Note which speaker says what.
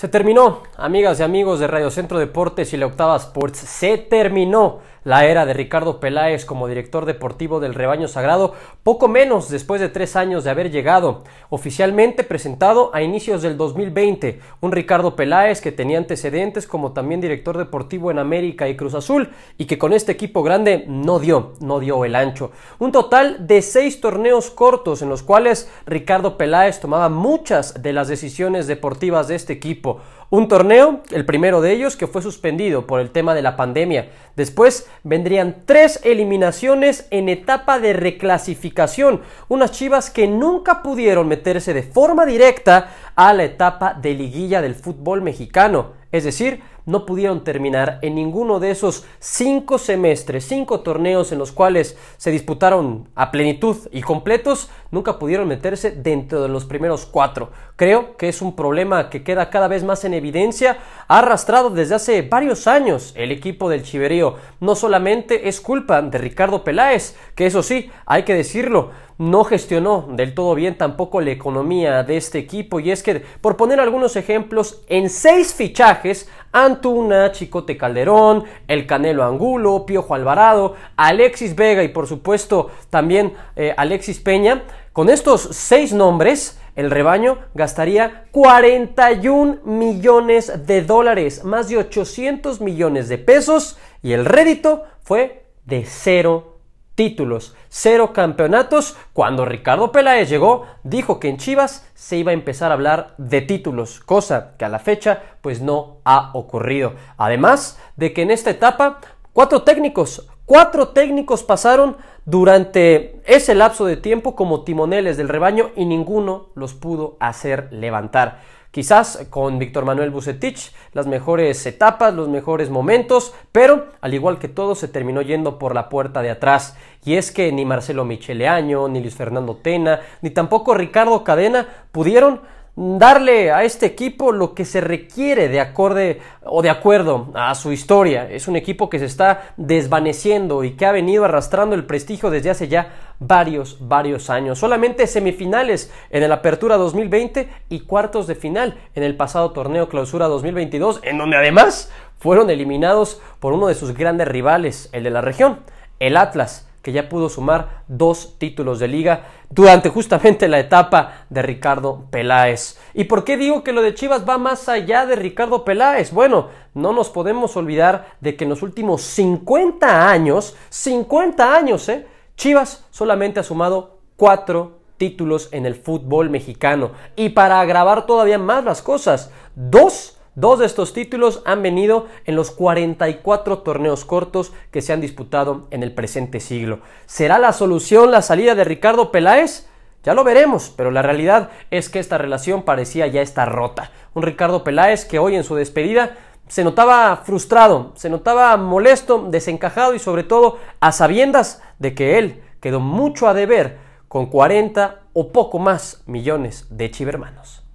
Speaker 1: Se terminó, amigas y amigos de Radio Centro Deportes y la Octava Sports. Se terminó la era de Ricardo Peláez como director deportivo del rebaño sagrado, poco menos después de tres años de haber llegado, oficialmente presentado a inicios del 2020, un Ricardo Peláez que tenía antecedentes como también director deportivo en América y Cruz Azul y que con este equipo grande no dio, no dio el ancho. Un total de seis torneos cortos en los cuales Ricardo Peláez tomaba muchas de las decisiones deportivas de este equipo. Un torneo, el primero de ellos, que fue suspendido por el tema de la pandemia. Después vendrían tres eliminaciones en etapa de reclasificación. Unas chivas que nunca pudieron meterse de forma directa a la etapa de liguilla del fútbol mexicano. Es decir, no pudieron terminar en ninguno de esos cinco semestres, cinco torneos en los cuales se disputaron a plenitud y completos, nunca pudieron meterse dentro de los primeros cuatro. Creo que es un problema que queda cada vez más en evidencia, ha arrastrado desde hace varios años el equipo del Chiverío. No solamente es culpa de Ricardo Peláez, que eso sí, hay que decirlo, no gestionó del todo bien tampoco la economía de este equipo y es que, por poner algunos ejemplos, en seis fichajes, Antuna, Chicote Calderón, El Canelo Angulo, Piojo Alvarado, Alexis Vega y por supuesto también eh, Alexis Peña, con estos seis nombres, el rebaño gastaría 41 millones de dólares, más de 800 millones de pesos y el rédito fue de cero títulos, cero campeonatos. Cuando Ricardo Peláez llegó, dijo que en Chivas se iba a empezar a hablar de títulos, cosa que a la fecha pues no ha ocurrido. Además de que en esta etapa cuatro técnicos Cuatro técnicos pasaron durante ese lapso de tiempo como timoneles del rebaño y ninguno los pudo hacer levantar. Quizás con Víctor Manuel Bucetich, las mejores etapas, los mejores momentos, pero al igual que todo se terminó yendo por la puerta de atrás. Y es que ni Marcelo Micheleaño, ni Luis Fernando Tena, ni tampoco Ricardo Cadena pudieron darle a este equipo lo que se requiere de acorde o de acuerdo a su historia. Es un equipo que se está desvaneciendo y que ha venido arrastrando el prestigio desde hace ya varios, varios años. Solamente semifinales en el Apertura 2020 y cuartos de final en el pasado torneo Clausura 2022, en donde además fueron eliminados por uno de sus grandes rivales, el de la región, el Atlas que ya pudo sumar dos títulos de liga durante justamente la etapa de Ricardo Peláez. ¿Y por qué digo que lo de Chivas va más allá de Ricardo Peláez? Bueno, no nos podemos olvidar de que en los últimos 50 años, 50 años, ¿eh? Chivas solamente ha sumado cuatro títulos en el fútbol mexicano. Y para agravar todavía más las cosas, dos Dos de estos títulos han venido en los 44 torneos cortos que se han disputado en el presente siglo. ¿Será la solución la salida de Ricardo Peláez? Ya lo veremos, pero la realidad es que esta relación parecía ya estar rota. Un Ricardo Peláez que hoy en su despedida se notaba frustrado, se notaba molesto, desencajado y sobre todo a sabiendas de que él quedó mucho a deber con 40 o poco más millones de chivermanos.